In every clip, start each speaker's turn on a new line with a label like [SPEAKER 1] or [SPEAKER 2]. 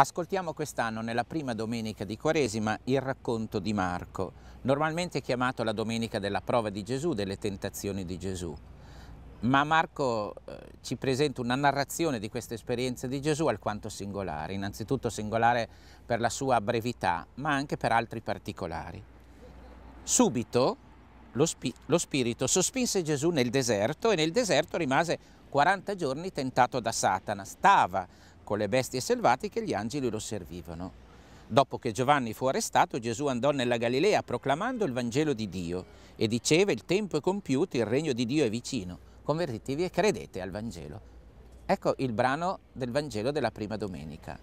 [SPEAKER 1] Ascoltiamo quest'anno, nella prima domenica di Quaresima, il racconto di Marco, normalmente chiamato la domenica della prova di Gesù, delle tentazioni di Gesù. Ma Marco eh, ci presenta una narrazione di questa esperienza di Gesù alquanto singolare, innanzitutto singolare per la sua brevità, ma anche per altri particolari. Subito lo, spi lo Spirito sospinse Gesù nel deserto e nel deserto rimase 40 giorni tentato da Satana. Stava con le bestie selvatiche, gli angeli lo servivano. Dopo che Giovanni fu arrestato, Gesù andò nella Galilea proclamando il Vangelo di Dio e diceva il tempo è compiuto, il regno di Dio è vicino, convertitevi e credete al Vangelo. Ecco il brano del Vangelo della prima domenica.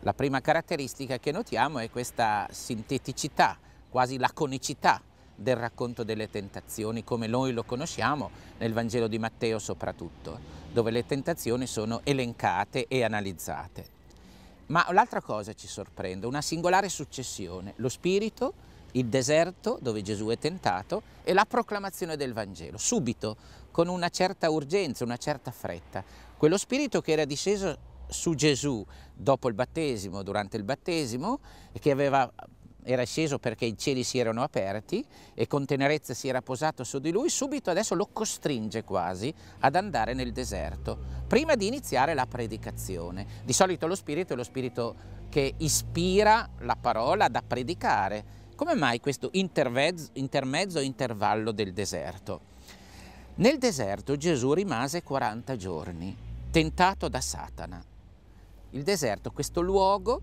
[SPEAKER 1] La prima caratteristica che notiamo è questa sinteticità, quasi laconicità del racconto delle tentazioni come noi lo conosciamo nel Vangelo di Matteo soprattutto, dove le tentazioni sono elencate e analizzate. Ma l'altra cosa ci sorprende, una singolare successione, lo spirito, il deserto dove Gesù è tentato e la proclamazione del Vangelo, subito, con una certa urgenza, una certa fretta. Quello spirito che era disceso su Gesù dopo il battesimo, durante il battesimo, e che aveva era sceso perché i cieli si erano aperti e con tenerezza si era posato su di lui, subito adesso lo costringe quasi ad andare nel deserto, prima di iniziare la predicazione. Di solito lo spirito è lo spirito che ispira la parola da predicare. Come mai questo intermezzo, intermezzo intervallo del deserto? Nel deserto Gesù rimase 40 giorni, tentato da Satana. Il deserto, questo luogo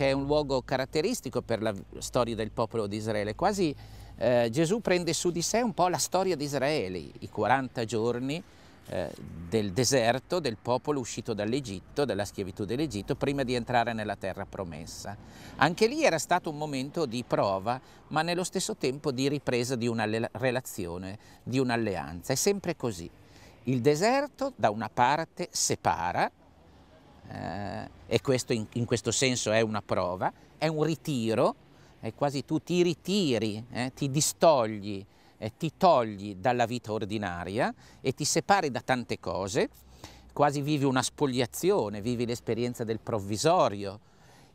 [SPEAKER 1] che è un luogo caratteristico per la storia del popolo di Israele. Quasi eh, Gesù prende su di sé un po' la storia di Israele, i 40 giorni eh, del deserto del popolo uscito dall'Egitto, dalla schiavitù dell'Egitto, prima di entrare nella terra promessa. Anche lì era stato un momento di prova, ma nello stesso tempo di ripresa di una relazione, di un'alleanza. È sempre così. Il deserto da una parte separa, eh, e questo in, in, questo senso è una prova, è un ritiro, è quasi tu ti ritiri, eh, ti distogli, eh, ti togli dalla vita ordinaria e ti separi da tante cose, quasi vivi una spogliazione, vivi l'esperienza del provvisorio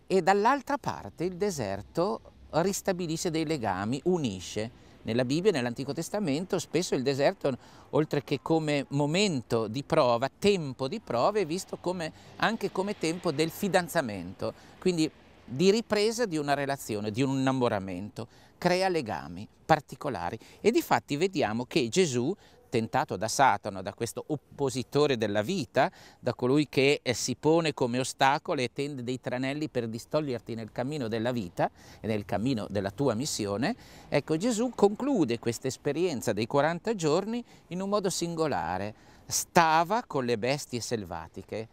[SPEAKER 1] e dall'altra parte il deserto ristabilisce dei legami, unisce nella Bibbia, nell'Antico Testamento, spesso il deserto, oltre che come momento di prova, tempo di prova, è visto come, anche come tempo del fidanzamento, quindi di ripresa di una relazione, di un innamoramento, crea legami particolari. E di fatti vediamo che Gesù tentato da Satano, da questo oppositore della vita, da colui che eh, si pone come ostacolo e tende dei tranelli per distoglierti nel cammino della vita e nel cammino della tua missione, ecco Gesù conclude questa esperienza dei 40 giorni in un modo singolare, stava con le bestie selvatiche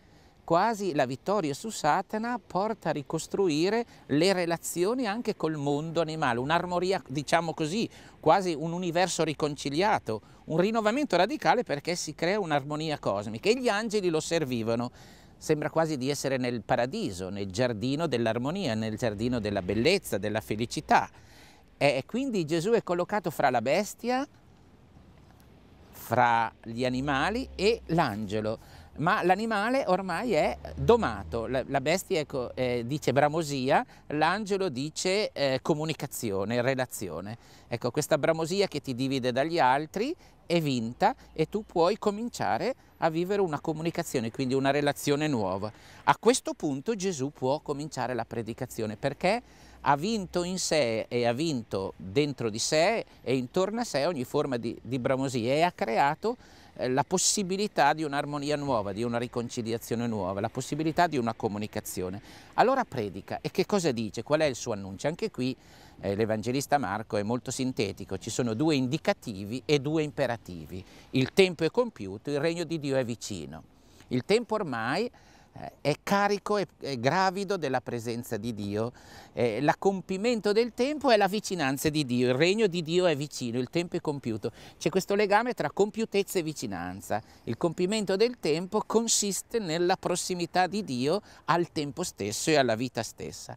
[SPEAKER 1] quasi la vittoria su Satana porta a ricostruire le relazioni anche col mondo animale, un'armonia, diciamo così, quasi un universo riconciliato, un rinnovamento radicale perché si crea un'armonia cosmica e gli angeli lo servivano. Sembra quasi di essere nel paradiso, nel giardino dell'armonia, nel giardino della bellezza, della felicità. E quindi Gesù è collocato fra la bestia, fra gli animali e l'angelo ma l'animale ormai è domato, la, bestia ecco, eh, dice bramosia, l'angelo dice eh, comunicazione, relazione. Ecco, questa bramosia che ti divide dagli altri è vinta e tu puoi cominciare a vivere una comunicazione, quindi una relazione nuova. A questo punto Gesù può cominciare la predicazione perché ha vinto in sé e ha vinto dentro di sé e intorno a sé ogni forma di, di bramosia e ha creato eh, la possibilità di un'armonia nuova, di una riconciliazione nuova, la possibilità di una comunicazione. Allora predica e che cosa dice? Qual è il suo annuncio? Anche qui eh, l'Evangelista Marco è molto sintetico, ci sono due indicativi e due imperativi. Il tempo è compiuto, il regno di Dio è vicino. Il tempo ormai eh, è carico e gravido della presenza di Dio. Eh, l'accompimento del tempo è la vicinanza di Dio, il regno di Dio è vicino, il tempo è compiuto. C'è questo legame tra compiutezza e vicinanza. Il compimento del tempo consiste nella prossimità di Dio al tempo stesso e alla vita stessa.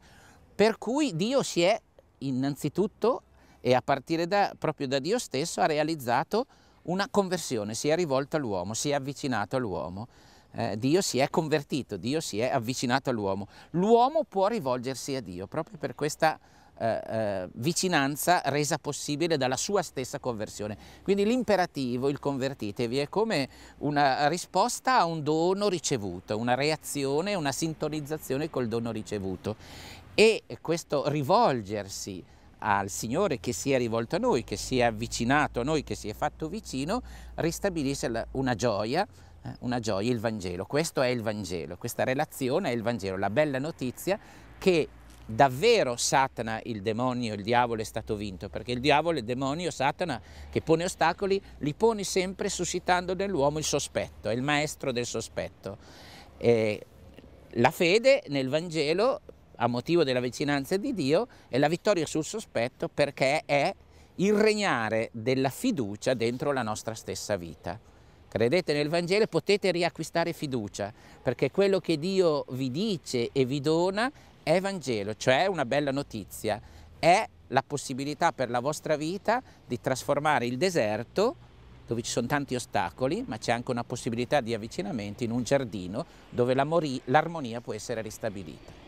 [SPEAKER 1] Per cui Dio si è innanzitutto e a partire da, proprio da Dio stesso ha realizzato una conversione, si è rivolto all'uomo, si è avvicinato all'uomo eh, Dio si è convertito, Dio si è avvicinato all'uomo. L'uomo può rivolgersi a Dio proprio per questa eh, eh, vicinanza resa possibile dalla sua stessa conversione. Quindi l'imperativo, il convertitevi, è come una risposta a un dono ricevuto, una reazione, una sintonizzazione col dono ricevuto. E questo rivolgersi al Signore che si è rivolto a noi, che si è avvicinato a noi, che si è fatto vicino, ristabilisce una gioia, eh, una gioia, il Vangelo. Questo è il Vangelo, questa relazione è il Vangelo, la bella notizia che davvero Satana, il demonio, il diavolo è stato vinto, perché il diavolo, il demonio, Satana che pone ostacoli, li pone sempre suscitando nell'uomo il sospetto, è il maestro del sospetto. E la fede nel Vangelo, a motivo della vicinanza di Dio, è la vittoria sul sospetto perché è il regnare della fiducia dentro la nostra stessa vita credete nel Vangelo potete riacquistare fiducia, perché quello che Dio vi dice e vi dona è Vangelo, cioè una bella notizia, è la possibilità per la vostra vita di trasformare il deserto, dove ci sono tanti ostacoli, ma c'è anche una possibilità di avvicinamento in un giardino dove l'armonia può essere ristabilita.